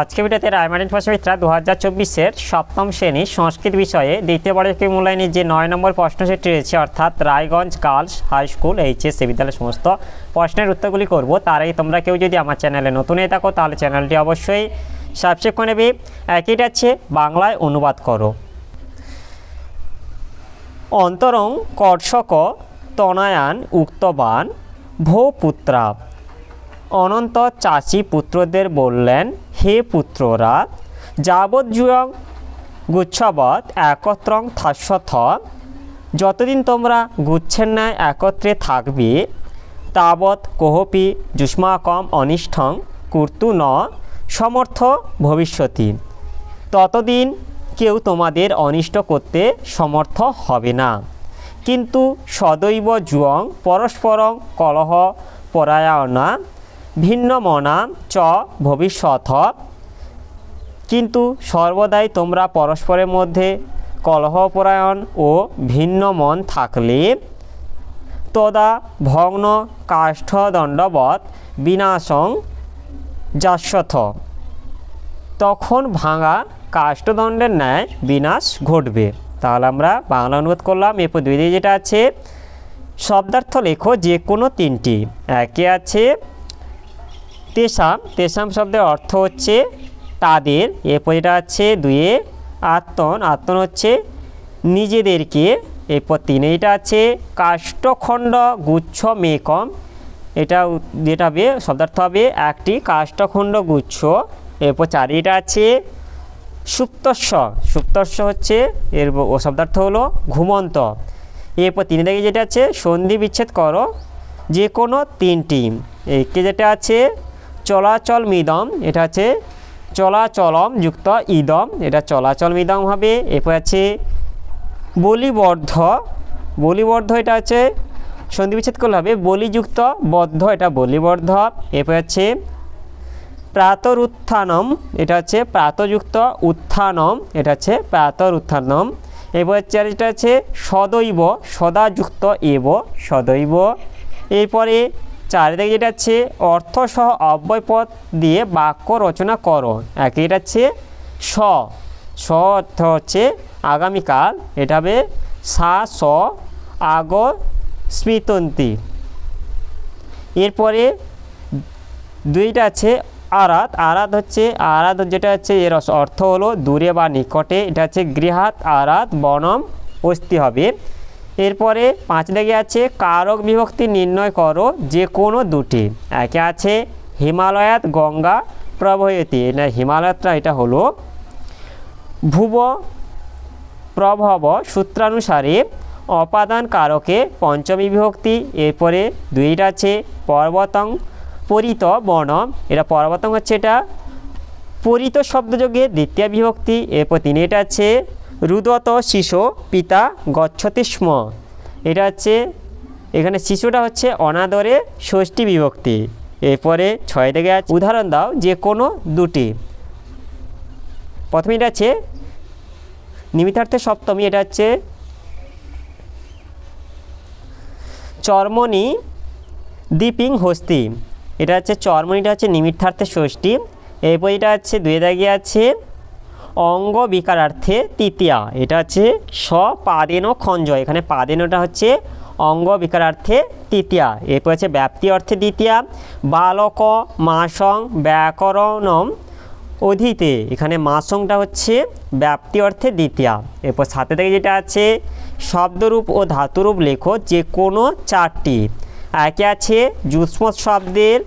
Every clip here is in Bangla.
আজকে ভিডিওতে রায়মারিন প্রশ্নবিত্রা দু হাজার চব্বিশের সপ্তম শ্রেণী সংস্কৃত বিষয়ে দ্বিতীয় বার্ষিকী মূল্যায়নের যে নয় নম্বর প্রশ্ন সেটি রয়েছে অর্থাৎ Raiganj girls high school HS বিদ্যালয়ের সমস্ত প্রশ্নের উত্তরগুলি করব তার আগে তোমরা কেউ যদি আমার চ্যানেলে নতুন হয়ে থাকো তাহলে চ্যানেলটি অবশ্যই সাবস্ক্রাইব করে নেবে একইটা আছে বাংলায় অনুবাদ করো অন্তরং কর্ষক তনায়ান উক্তবান ভূপুত্রা অনন্ত চাষি পুত্রদের বললেন হে পুত্ররা যাবজ্জুয়ং গুচ্ছবৎ একত্রং থাস্বথ যতদিন তোমরা গুচ্ছের ন্যায় একত্রে থাকবে তাবৎ কোহপি যুষ্মাকম অনিষ্ঠং কুর্তু ন সমর্থ ভবিষ্যতি ততদিন কেউ তোমাদের অনিষ্ট করতে সমর্থ হবে না কিন্তু সদৈব জুয়ং পরস্পরং কলহ পরায়ণা ভিন্ন মনা চ ভবিষ্যৎ কিন্তু সর্বদাই তোমরা পরস্পরের মধ্যে কলহপরায়ণ ও ভিন্ন মন থাকলে তদা ভগ্ন কাষ্ঠদণ্ডবৎ বিনাশং যাস্যথ তখন ভাঙা কাষ্ঠদণ্ডের ন্যায় বিনাশ ঘটবে তাহলে আমরা বাংলা অনুবাদ করলাম এরপর দুই যেটা আছে শব্দার্থ লেখো যে কোনো তিনটি একে আছে তেসাম তেসাম শব্দের অর্থ হচ্ছে তাদের এরপর আছে হচ্ছে দুয়ে আত্মন আত্মন হচ্ছে নিজেদেরকে এরপর তিনে এটা আছে কাষ্ঠখণ্ড গুচ্ছ মেকম এটা যেটা হবে শব্দার্থ হবে একটি কাষ্ঠখণ্ড গুচ্ছ এরপর চার এটা আছে সুপ্তস্ব সুপ্তস্ব হচ্ছে এর ও শব্দার্থ হলো ঘুমন্ত এরপর তিনে থেকে যেটা আছে সন্ধি বিচ্ছেদ করো যে কোনো তিনটি একে যেটা আছে চলাচল মিদম এটা হচ্ছে চলাচলম যুক্ত ইদম এটা চলাচল মিদম হবে এরপর আছে বলিবদ্ধ বলিবদ্ধ এটা হচ্ছে সন্ধিবিচ্ছেদ করলে হবে বলিযুক্ত বদ্ধ এটা বলিবদ্ধ এরপর আছে প্রাতর উত্থানম এটা হচ্ছে প্রাতযুক্ত উত্থানম এটা হচ্ছে প্রাতর উত্থানম এরপর এটা আছে সদৈব সদাযুক্ত এব সদৈব এরপরে চারিদিকে যেটা আছে অব্যয় অব্যয়পদ দিয়ে বাক্য রচনা করো একে এটা হচ্ছে স স অর্থ হচ্ছে আগামীকাল এটা হবে সা স আগ স্মৃতন্তী এরপরে দুইটা আছে আরাত আরাত হচ্ছে আরাত যেটা হচ্ছে এর অর্থ হলো দূরে বা নিকটে এটা হচ্ছে গৃহাত আরাত বনম অস্তি হবে এরপরে পাঁচ লেগে আছে কারক বিভক্তি নির্ণয় করো যে কোনো দুটি একে আছে হিমালয়াত গঙ্গা প্রভয়তী না হিমালয়াতটা এটা হলো ভুব প্রভব সূত্রানুসারে অপাদান কারকে পঞ্চমী বিভক্তি এরপরে দুইটা আছে পর্বতং পরিত বন এটা পর্বতং হচ্ছে এটা পরিত শব্দযোগে দ্বিতীয় বিভক্তি এরপর তিন আছে রুদত শিশু পিতা গচ্ছতি স্ম এটা হচ্ছে এখানে শিশুটা হচ্ছে অনাদরে ষষ্ঠী বিভক্তি এরপরে ছয় থেকে আছে উদাহরণ দাও যে কোনো দুটি প্রথমে এটা আছে নিমিতার্থে সপ্তমী এটা হচ্ছে চর্মণি দীপিং হস্তি এটা হচ্ছে চর্মণিটা হচ্ছে নিমিত্থার্থে ষষ্ঠী এরপর এটা হচ্ছে দুয়ে দাগিয়ে আছে অঙ্গ বিকারার্থে তৃতীয়া এটা হচ্ছে স পাদেন খঞ্জ এখানে পাদেনটা হচ্ছে অঙ্গ বিকারার্থে তৃতীয়া এরপর হচ্ছে ব্যাপ্তি অর্থে দ্বিতীয়া বালক মাসং ব্যাকরণম অধীতে এখানে মাসংটা হচ্ছে ব্যাপ্তি অর্থে দ্বিতীয়া এরপর সাথে থেকে যেটা আছে শব্দরূপ ও ধাতুরূপ লেখো যে কোনো চারটি একে আছে যুষ্ম শব্দের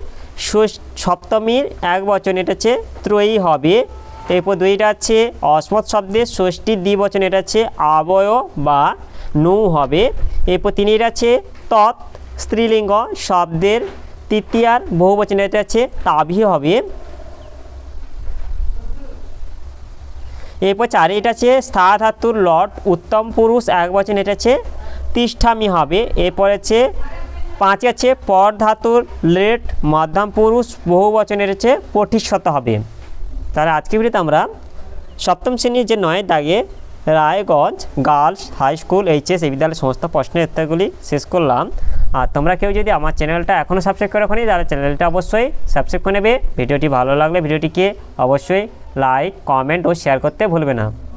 সপ্তমীর এক বচন এটা হচ্ছে ত্রয়ী হবে এরপর দুইটা আছে অসমত শব্দের ষষ্ঠীর দ্বিবচন এটা হচ্ছে আবয় বা নৌ হবে এরপর তিনি এটা আছে তৎ স্ত্রীলিঙ্গ শব্দের তৃতীয়ার বহুবচন এটা আছে তাভি হবে এরপর চারে এটা আছে স্থাধাতুর ধাতুর লট উত্তম পুরুষ এক বচন এটা আছে তিষ্ঠামি হবে এরপর আছে পাঁচে আছে পর ধাতুর লেট মাধ্যম পুরুষ বহু বচনের আছে পঠিষ্যত হবে তাহলে আজকে ভিডিওতে আমরা সপ্তম শ্রেণীর যে নয় দাগে Raiganj girls high school HS এই বিদ্যালয়ের সমস্ত প্রশ্নের উত্তরগুলি শেষ করলাম আর তোমরা কেউ যদি আমার চ্যানেলটা এখনও সাবস্ক্রাইব করে রাখনি তাহলে চ্যানেলটা অবশ্যই সাবস্ক্রাইব করে নেবে ভিডিওটি ভালো লাগলে ভিডিওটিকে অবশ্যই লাইক কমেন্ট ও শেয়ার করতে ভুলবে না